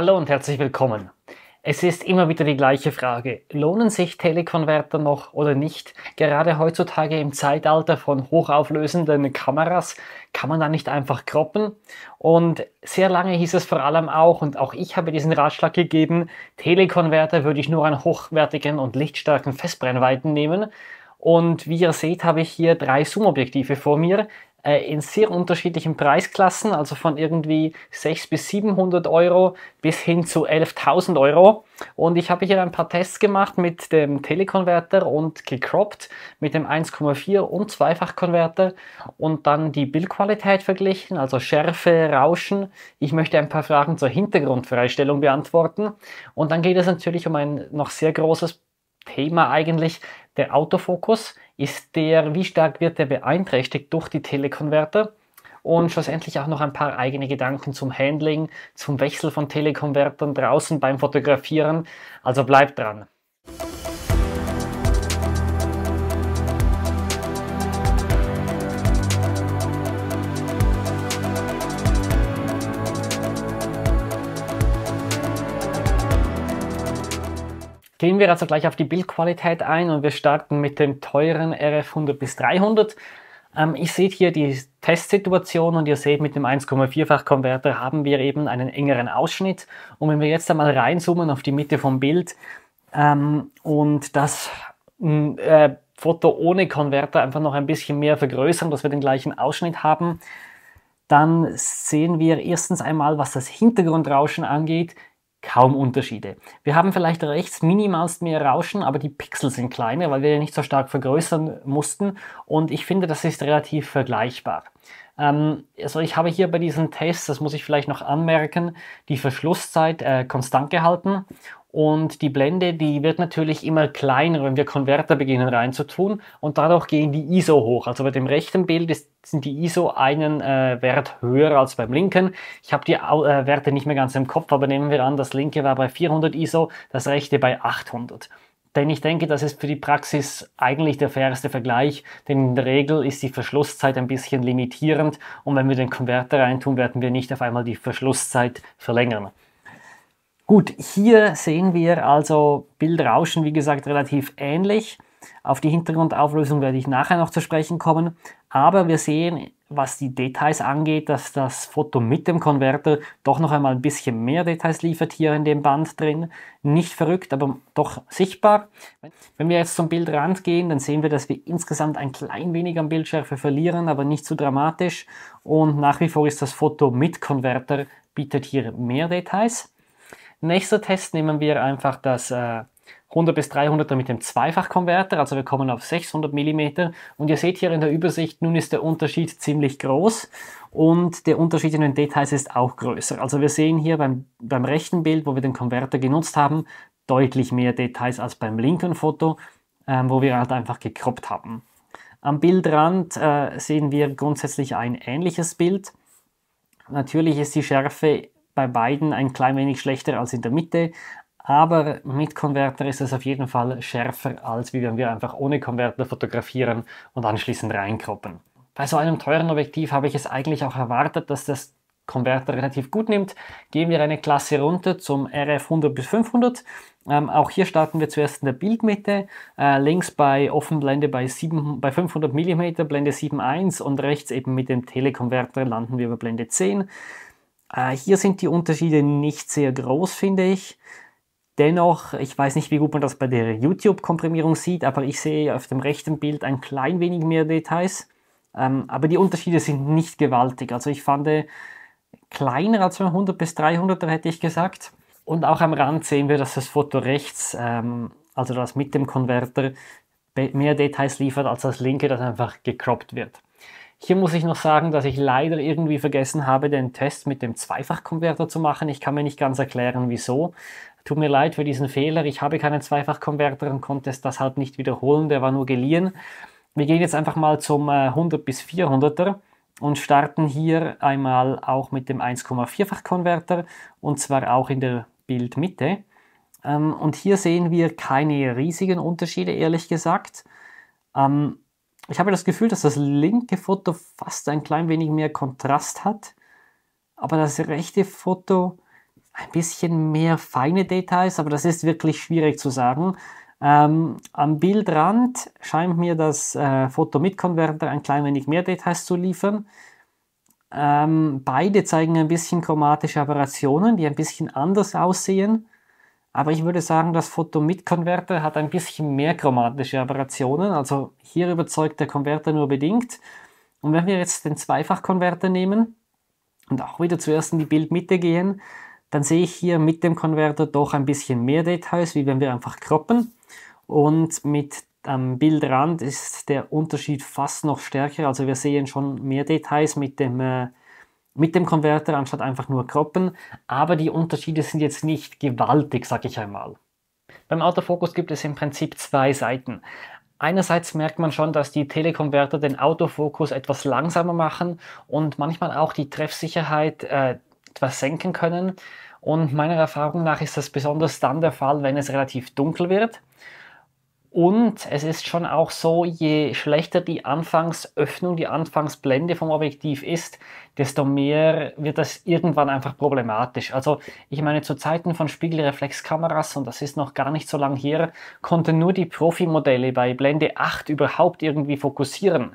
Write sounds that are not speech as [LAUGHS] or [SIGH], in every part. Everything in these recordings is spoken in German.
Hallo und herzlich willkommen. Es ist immer wieder die gleiche Frage. Lohnen sich Telekonverter noch oder nicht? Gerade heutzutage im Zeitalter von hochauflösenden Kameras kann man da nicht einfach kroppen. Und sehr lange hieß es vor allem auch, und auch ich habe diesen Ratschlag gegeben, Telekonverter würde ich nur an hochwertigen und lichtstarken Festbrennweiten nehmen. Und wie ihr seht, habe ich hier drei Zoom-Objektive vor mir äh, in sehr unterschiedlichen Preisklassen, also von irgendwie 600 bis 700 Euro bis hin zu 11.000 Euro. Und ich habe hier ein paar Tests gemacht mit dem Telekonverter und gecropped mit dem 1,4 und Zweifachkonverter und dann die Bildqualität verglichen, also Schärfe, Rauschen. Ich möchte ein paar Fragen zur Hintergrundfreistellung beantworten. Und dann geht es natürlich um ein noch sehr großes Thema eigentlich, der Autofokus ist der, wie stark wird der beeinträchtigt durch die Telekonverter und schlussendlich auch noch ein paar eigene Gedanken zum Handling, zum Wechsel von Telekonvertern draußen beim Fotografieren. Also bleibt dran. Gehen wir also gleich auf die Bildqualität ein und wir starten mit dem teuren RF 100 bis 300. Ähm, ihr seht hier die Testsituation und ihr seht mit dem 1,4-fach Konverter haben wir eben einen engeren Ausschnitt. Und wenn wir jetzt einmal reinzoomen auf die Mitte vom Bild ähm, und das hm, äh, Foto ohne Konverter einfach noch ein bisschen mehr vergrößern, dass wir den gleichen Ausschnitt haben, dann sehen wir erstens einmal, was das Hintergrundrauschen angeht, kaum Unterschiede. Wir haben vielleicht rechts minimalst mehr Rauschen, aber die Pixel sind kleiner, weil wir ja nicht so stark vergrößern mussten und ich finde, das ist relativ vergleichbar. Ähm, also ich habe hier bei diesen Tests, das muss ich vielleicht noch anmerken, die Verschlusszeit äh, konstant gehalten und die Blende, die wird natürlich immer kleiner, wenn wir Konverter beginnen reinzutun. Und dadurch gehen die ISO hoch. Also bei dem rechten Bild ist, sind die ISO einen äh, Wert höher als beim linken. Ich habe die äh, Werte nicht mehr ganz im Kopf, aber nehmen wir an, das linke war bei 400 ISO, das rechte bei 800. Denn ich denke, das ist für die Praxis eigentlich der faireste Vergleich, denn in der Regel ist die Verschlusszeit ein bisschen limitierend und wenn wir den Konverter reintun, werden wir nicht auf einmal die Verschlusszeit verlängern. Gut, hier sehen wir also Bildrauschen, wie gesagt, relativ ähnlich. Auf die Hintergrundauflösung werde ich nachher noch zu sprechen kommen. Aber wir sehen, was die Details angeht, dass das Foto mit dem Konverter doch noch einmal ein bisschen mehr Details liefert hier in dem Band drin. Nicht verrückt, aber doch sichtbar. Wenn wir jetzt zum Bildrand gehen, dann sehen wir, dass wir insgesamt ein klein wenig an Bildschärfe verlieren, aber nicht zu so dramatisch. Und nach wie vor ist das Foto mit Konverter, bietet hier mehr Details. Nächster Test nehmen wir einfach das äh, 100 bis 300er mit dem Zweifachkonverter, also wir kommen auf 600 mm und ihr seht hier in der Übersicht, nun ist der Unterschied ziemlich groß und der Unterschied in den Details ist auch größer. Also wir sehen hier beim, beim rechten Bild, wo wir den Konverter genutzt haben, deutlich mehr Details als beim linken Foto, ähm, wo wir halt einfach gekroppt haben. Am Bildrand äh, sehen wir grundsätzlich ein ähnliches Bild. Natürlich ist die Schärfe bei beiden ein klein wenig schlechter als in der Mitte, aber mit Konverter ist es auf jeden Fall schärfer, als wie wenn wir einfach ohne Konverter fotografieren und anschließend reinkroppen. Bei so einem teuren Objektiv habe ich es eigentlich auch erwartet, dass das Konverter relativ gut nimmt. Gehen wir eine Klasse runter zum RF 100 bis 500. Ähm, auch hier starten wir zuerst in der Bildmitte, äh, links bei Offenblende bei, 7, bei 500 mm, Blende 7.1 und rechts eben mit dem Telekonverter landen wir bei Blende 10. Äh, hier sind die Unterschiede nicht sehr groß, finde ich. Dennoch, ich weiß nicht, wie gut man das bei der YouTube-Komprimierung sieht, aber ich sehe auf dem rechten Bild ein klein wenig mehr Details. Ähm, aber die Unterschiede sind nicht gewaltig. Also ich fand äh, kleiner als 100 bis 300er hätte ich gesagt. Und auch am Rand sehen wir, dass das Foto rechts, ähm, also das mit dem Konverter, mehr Details liefert als das linke, das einfach gecroppt wird. Hier muss ich noch sagen, dass ich leider irgendwie vergessen habe, den Test mit dem Zweifachkonverter zu machen. Ich kann mir nicht ganz erklären, wieso. Tut mir leid für diesen Fehler. Ich habe keinen Zweifachkonverter und konnte es deshalb nicht wiederholen. Der war nur geliehen. Wir gehen jetzt einfach mal zum 100 äh, bis 400er und starten hier einmal auch mit dem 1,4-fach Konverter und zwar auch in der Bildmitte. Ähm, und hier sehen wir keine riesigen Unterschiede, ehrlich gesagt. Ähm, ich habe das Gefühl, dass das linke Foto fast ein klein wenig mehr Kontrast hat, aber das rechte Foto ein bisschen mehr feine Details, aber das ist wirklich schwierig zu sagen. Ähm, am Bildrand scheint mir das äh, Foto mit Konverter ein klein wenig mehr Details zu liefern. Ähm, beide zeigen ein bisschen chromatische Aberrationen, die ein bisschen anders aussehen. Aber ich würde sagen, das Foto mit Konverter hat ein bisschen mehr chromatische Aberrationen. Also hier überzeugt der Konverter nur bedingt. Und wenn wir jetzt den Zweifachkonverter nehmen und auch wieder zuerst in die Bildmitte gehen, dann sehe ich hier mit dem Konverter doch ein bisschen mehr Details, wie wenn wir einfach kroppen. Und mit am Bildrand ist der Unterschied fast noch stärker. Also wir sehen schon mehr Details mit dem äh, mit dem Konverter anstatt einfach nur kroppen. Aber die Unterschiede sind jetzt nicht gewaltig, sag ich einmal. Beim Autofokus gibt es im Prinzip zwei Seiten. Einerseits merkt man schon, dass die Telekonverter den Autofokus etwas langsamer machen und manchmal auch die Treffsicherheit äh, etwas senken können. Und meiner Erfahrung nach ist das besonders dann der Fall, wenn es relativ dunkel wird. Und es ist schon auch so, je schlechter die Anfangsöffnung, die Anfangsblende vom Objektiv ist, desto mehr wird das irgendwann einfach problematisch. Also ich meine, zu Zeiten von Spiegelreflexkameras, und das ist noch gar nicht so lang her, konnten nur die Profi-Modelle bei Blende 8 überhaupt irgendwie fokussieren.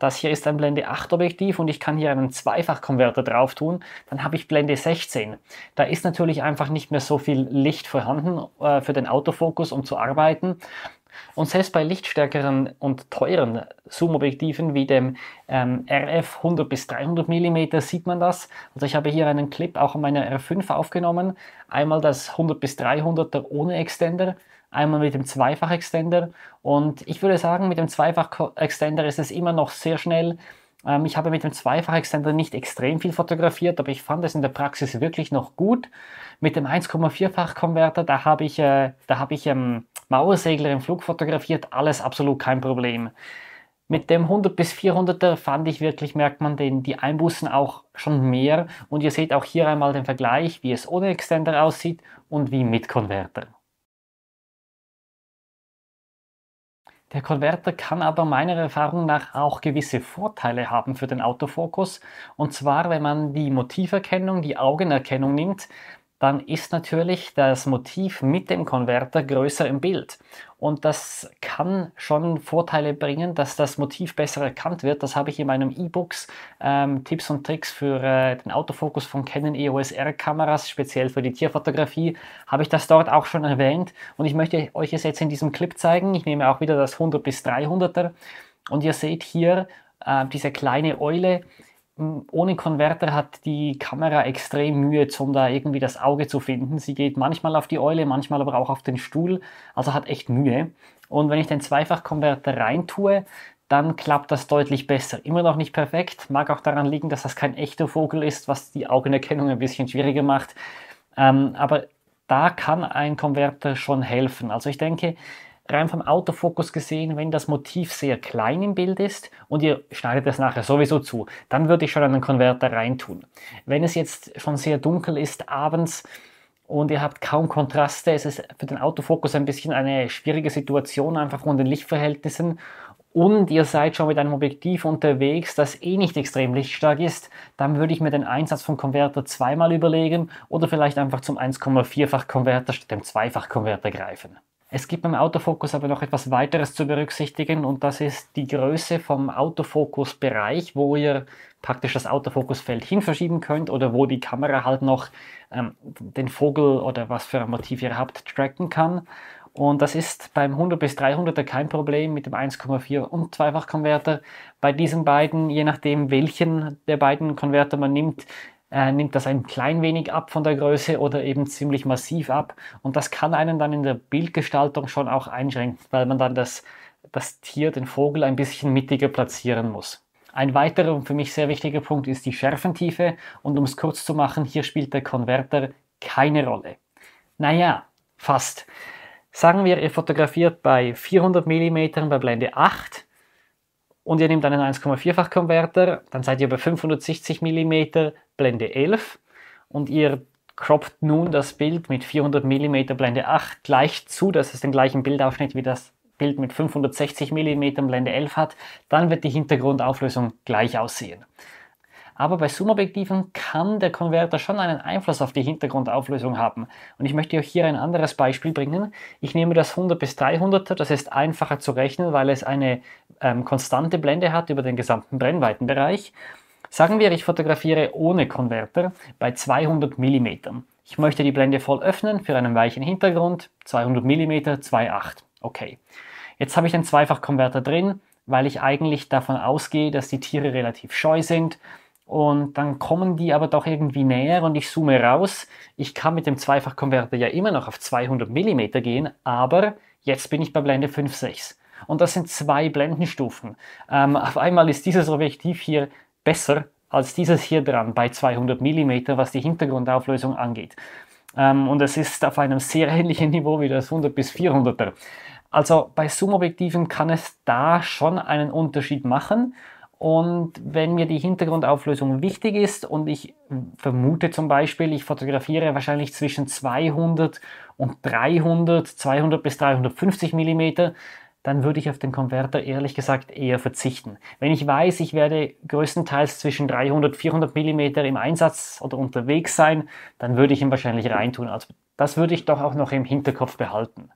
Das hier ist ein Blende 8 Objektiv und ich kann hier einen Zweifachkonverter drauf tun, dann habe ich Blende 16. Da ist natürlich einfach nicht mehr so viel Licht vorhanden äh, für den Autofokus, um zu arbeiten. Und selbst bei lichtstärkeren und teuren Zoom-Objektiven wie dem ähm, RF 100 bis 300 mm sieht man das. Also ich habe hier einen Clip auch an meiner R5 aufgenommen. Einmal das 100 bis 300er ohne Extender, einmal mit dem Zweifach-Extender. Und ich würde sagen, mit dem Zweifach-Extender ist es immer noch sehr schnell. Ähm, ich habe mit dem Zweifach-Extender nicht extrem viel fotografiert, aber ich fand es in der Praxis wirklich noch gut. Mit dem 1,4-fach-Konverter, da habe ich, äh, da habe ich ähm, Mauersegler im Flug fotografiert, alles absolut kein Problem. Mit dem 100 bis 400er fand ich wirklich, merkt man den, die Einbußen auch schon mehr. Und ihr seht auch hier einmal den Vergleich, wie es ohne Extender aussieht und wie mit Konverter. Der Konverter kann aber meiner Erfahrung nach auch gewisse Vorteile haben für den Autofokus. Und zwar, wenn man die Motiverkennung, die Augenerkennung nimmt, dann ist natürlich das Motiv mit dem Konverter größer im Bild. Und das kann schon Vorteile bringen, dass das Motiv besser erkannt wird. Das habe ich in meinem E-Books ähm, Tipps und Tricks für äh, den Autofokus von Canon EOS R-Kameras, speziell für die Tierfotografie, habe ich das dort auch schon erwähnt. Und ich möchte euch es jetzt in diesem Clip zeigen. Ich nehme auch wieder das 100 bis 300er. Und ihr seht hier äh, diese kleine Eule, ohne Konverter hat die Kamera extrem Mühe, um da irgendwie das Auge zu finden. Sie geht manchmal auf die Eule, manchmal aber auch auf den Stuhl, also hat echt Mühe. Und wenn ich den Zweifachkonverter rein tue, dann klappt das deutlich besser. Immer noch nicht perfekt, mag auch daran liegen, dass das kein echter Vogel ist, was die Augenerkennung ein bisschen schwieriger macht. Ähm, aber da kann ein Konverter schon helfen. Also ich denke, rein vom Autofokus gesehen, wenn das Motiv sehr klein im Bild ist und ihr schneidet es nachher sowieso zu, dann würde ich schon einen Konverter reintun. Wenn es jetzt schon sehr dunkel ist abends und ihr habt kaum Kontraste, es ist für den Autofokus ein bisschen eine schwierige Situation, einfach von den Lichtverhältnissen und ihr seid schon mit einem Objektiv unterwegs, das eh nicht extrem lichtstark ist, dann würde ich mir den Einsatz von Konverter zweimal überlegen oder vielleicht einfach zum 1,4-fach Konverter statt dem Zweifach Konverter greifen. Es gibt beim Autofokus aber noch etwas weiteres zu berücksichtigen und das ist die Größe vom Autofokusbereich, wo ihr praktisch das Autofokusfeld hin verschieben könnt oder wo die Kamera halt noch ähm, den Vogel oder was für ein Motiv ihr habt tracken kann. Und das ist beim 100 bis 300er kein Problem mit dem 1,4 und Zweifachkonverter. Bei diesen beiden, je nachdem welchen der beiden Konverter man nimmt, äh, nimmt das ein klein wenig ab von der Größe oder eben ziemlich massiv ab. Und das kann einen dann in der Bildgestaltung schon auch einschränken, weil man dann das, das Tier, den Vogel ein bisschen mittiger platzieren muss. Ein weiterer und für mich sehr wichtiger Punkt ist die Schärfentiefe. Und um es kurz zu machen, hier spielt der Konverter keine Rolle. Naja, fast. Sagen wir, ihr fotografiert bei 400 mm bei Blende 8 und ihr nehmt einen 1,4-fach Konverter, dann seid ihr bei 560 mm Blende 11 und ihr croppt nun das Bild mit 400 mm Blende 8 gleich zu, dass es den gleichen Bildaufschnitt wie das Bild mit 560 mm Blende 11 hat, dann wird die Hintergrundauflösung gleich aussehen. Aber bei Zoom-Objektiven kann der Konverter schon einen Einfluss auf die Hintergrundauflösung haben. Und ich möchte euch hier ein anderes Beispiel bringen. Ich nehme das 100 bis 300er, das ist einfacher zu rechnen, weil es eine ähm, konstante Blende hat über den gesamten Brennweitenbereich. Sagen wir, ich fotografiere ohne Konverter bei 200 mm. Ich möchte die Blende voll öffnen für einen weichen Hintergrund, 200 mm, 2.8. Okay. Jetzt habe ich einen Zweifachkonverter drin, weil ich eigentlich davon ausgehe, dass die Tiere relativ scheu sind und dann kommen die aber doch irgendwie näher und ich zoome raus. Ich kann mit dem Zweifachkonverter ja immer noch auf 200 mm gehen, aber jetzt bin ich bei Blende 5.6. Und das sind zwei Blendenstufen. Ähm, auf einmal ist dieses Objektiv hier besser als dieses hier dran bei 200 mm, was die Hintergrundauflösung angeht. Ähm, und es ist auf einem sehr [LAUGHS] ähnlichen Niveau wie das 100 bis 400er. Also bei Zoom-Objektiven kann es da schon einen Unterschied machen und wenn mir die Hintergrundauflösung wichtig ist und ich vermute zum Beispiel, ich fotografiere wahrscheinlich zwischen 200 und 300, 200 bis 350 mm, dann würde ich auf den Konverter ehrlich gesagt eher verzichten. Wenn ich weiß, ich werde größtenteils zwischen 300, 400 mm im Einsatz oder unterwegs sein, dann würde ich ihn wahrscheinlich reintun. Also das würde ich doch auch noch im Hinterkopf behalten.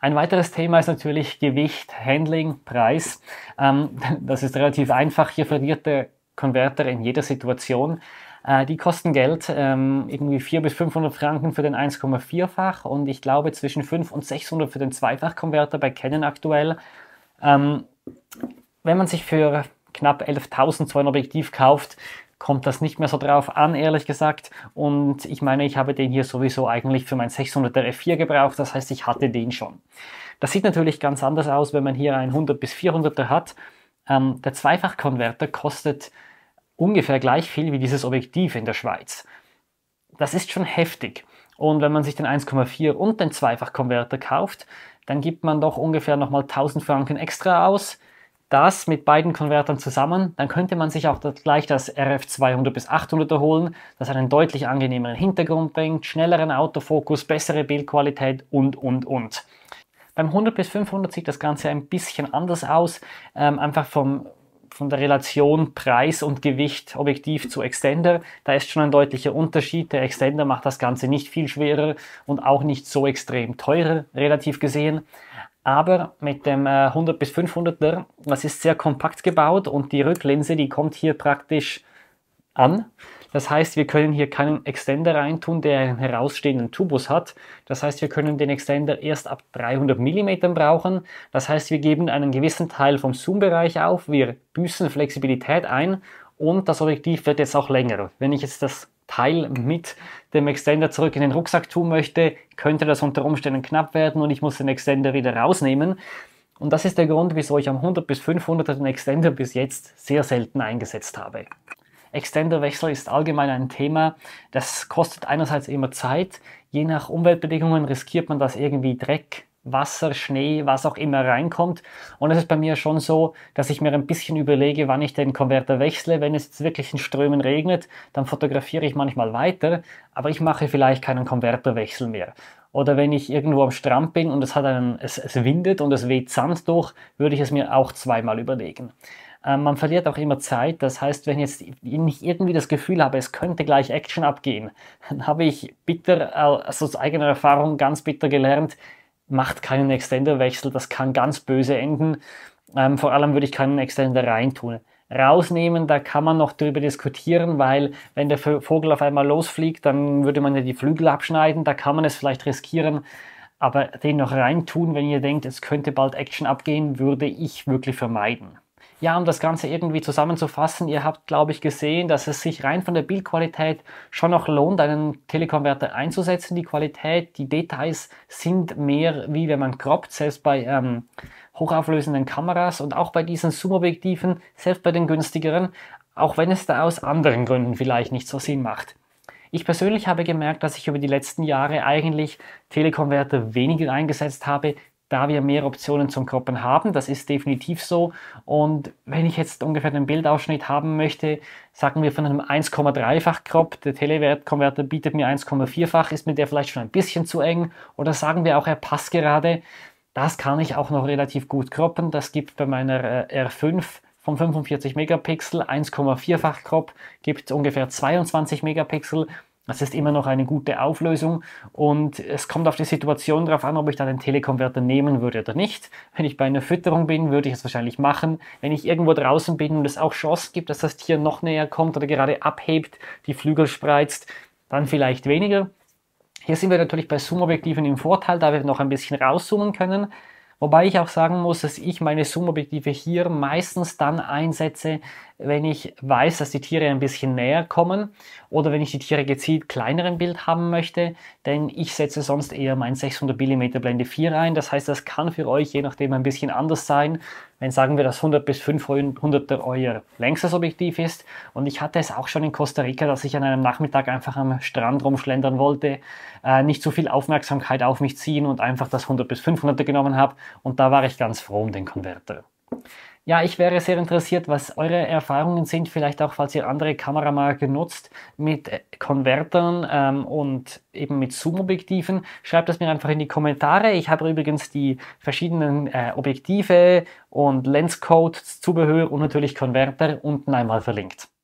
Ein weiteres Thema ist natürlich Gewicht, Handling, Preis. Ähm, [LAUGHS] das ist relativ einfach. Hier verliert der Konverter in jeder Situation. Äh, die kosten Geld, ähm, irgendwie 400 bis 500 Franken für den 1,4-fach und ich glaube zwischen 500 und 600 für den Zweifach-Konverter bei Canon aktuell. Ähm, wenn man sich für knapp 11.200 Objektiv kauft, kommt das nicht mehr so drauf an, ehrlich gesagt. Und ich meine, ich habe den hier sowieso eigentlich für mein 600er F4 gebraucht, das heißt, ich hatte den schon. Das sieht natürlich ganz anders aus, wenn man hier ein 100 bis 400er hat. Ähm, der Zweifachkonverter kostet ungefähr gleich viel wie dieses Objektiv in der Schweiz. Das ist schon heftig. Und wenn man sich den 1,4 und den Zweifachkonverter kauft, dann gibt man doch ungefähr nochmal 1000 Franken extra aus das mit beiden Konvertern zusammen, dann könnte man sich auch das, gleich das RF 200 bis 800er holen, das einen deutlich angenehmeren Hintergrund bringt, schnelleren Autofokus, bessere Bildqualität und, und, und. Beim 100 bis 500 sieht das Ganze ein bisschen anders aus, ähm, einfach vom, von der Relation Preis und Gewicht Objektiv zu Extender. Da ist schon ein deutlicher Unterschied. Der Extender macht das Ganze nicht viel schwerer und auch nicht so extrem teurer, relativ gesehen aber mit dem 100 äh, bis 500er, das ist sehr kompakt gebaut und die Rücklinse, die kommt hier praktisch an. Das heißt, wir können hier keinen Extender reintun, der einen herausstehenden Tubus hat. Das heißt, wir können den Extender erst ab 300 mm brauchen. Das heißt, wir geben einen gewissen Teil vom Zoom-Bereich auf, wir büßen Flexibilität ein und das Objektiv wird jetzt auch länger. Wenn ich jetzt das Teil mit dem Extender zurück in den Rucksack tun möchte, könnte das unter Umständen knapp werden und ich muss den Extender wieder rausnehmen. Und das ist der Grund, wieso ich am 100 bis 500er den Extender bis jetzt sehr selten eingesetzt habe. Extenderwechsel ist allgemein ein Thema, das kostet einerseits immer Zeit, je nach Umweltbedingungen riskiert man, dass irgendwie Dreck Wasser, Schnee, was auch immer reinkommt. Und es ist bei mir schon so, dass ich mir ein bisschen überlege, wann ich den Konverter wechsle. Wenn es jetzt wirklich in Strömen regnet, dann fotografiere ich manchmal weiter, aber ich mache vielleicht keinen Konverterwechsel mehr. Oder wenn ich irgendwo am Strand bin und es, hat einen, es, es windet und es weht Sand durch, würde ich es mir auch zweimal überlegen ähm, man verliert auch immer Zeit. Das heißt, wenn jetzt ich irgendwie das Gefühl habe, es könnte gleich Action abgehen, dann habe ich bitter, äh, also aus eigener Erfahrung ganz bitter gelernt, macht keinen Extenderwechsel, das kann ganz böse enden. Ähm, vor allem würde ich keinen Extender reintun. Rausnehmen, da kann man noch drüber diskutieren, weil wenn der Vogel auf einmal losfliegt, dann würde man ja die Flügel abschneiden, da kann man es vielleicht riskieren. Aber den noch reintun, wenn ihr denkt, es könnte bald Action abgehen, würde ich wirklich vermeiden. Ja, um das Ganze irgendwie zusammenzufassen, ihr habt, glaube ich, gesehen, dass es sich rein von der Bildqualität schon noch lohnt, einen Telekonverter einzusetzen. Die Qualität, die Details sind mehr, wie wenn man croppt, selbst bei ähm, hochauflösenden Kameras und auch bei diesen Zoom-Objektiven, selbst bei den günstigeren, auch wenn es da aus anderen Gründen vielleicht nicht so Sinn macht. Ich persönlich habe gemerkt, dass ich über die letzten Jahre eigentlich Telekonverter weniger eingesetzt habe, da wir mehr Optionen zum Gruppen haben. Das ist definitiv so. Und wenn ich jetzt ungefähr den Bildausschnitt haben möchte, sagen wir von einem 1,3-fach Crop, der telewert Telewertkonverter bietet mir 1,4-fach, ist mir der vielleicht schon ein bisschen zu eng. Oder sagen wir auch, er passt gerade. Das kann ich auch noch relativ gut croppen. Das gibt bei meiner äh, R5 von 45 Megapixel 1,4-fach Crop, gibt ungefähr 22 Megapixel. Das ist immer noch eine gute Auflösung und es kommt auf die Situation drauf an, ob ich da den Telekonverter nehmen würde oder nicht. Wenn ich bei einer Fütterung bin, würde ich es wahrscheinlich machen. Wenn ich irgendwo draußen bin und es auch Chance gibt, dass das Tier noch näher kommt oder gerade abhebt, die Flügel spreizt, dann vielleicht weniger. Hier sind wir natürlich bei Zoom-Objektiven im Vorteil, da wir noch ein bisschen rauszoomen können. Wobei ich auch sagen muss, dass ich meine Zoom-Objektive hier meistens dann einsetze, wenn ich weiß, dass die Tiere ein bisschen näher kommen oder wenn ich die Tiere gezielt kleineren Bild haben möchte, denn ich setze sonst eher mein 600 mm Blende 4 ein. Das heißt, das kann für euch je nachdem ein bisschen anders sein, wenn sagen wir, das 100 bis 500er euer längstes Objektiv ist. Und ich hatte es auch schon in Costa Rica, dass ich an einem Nachmittag einfach am Strand rumschlendern wollte, äh, nicht zu so viel Aufmerksamkeit auf mich ziehen und einfach das 100 bis 500er genommen habe. Und da war ich ganz froh um den Konverter. Ja, ich wäre sehr interessiert, was eure Erfahrungen sind, vielleicht auch, falls ihr andere Kameramarken nutzt, mit äh, Konvertern ähm, und eben mit Zoom-Objektiven. Schreibt das mir einfach in die Kommentare. Ich habe übrigens die verschiedenen äh, Objektive und Lenscodes, Zubehör und natürlich Konverter unten einmal verlinkt.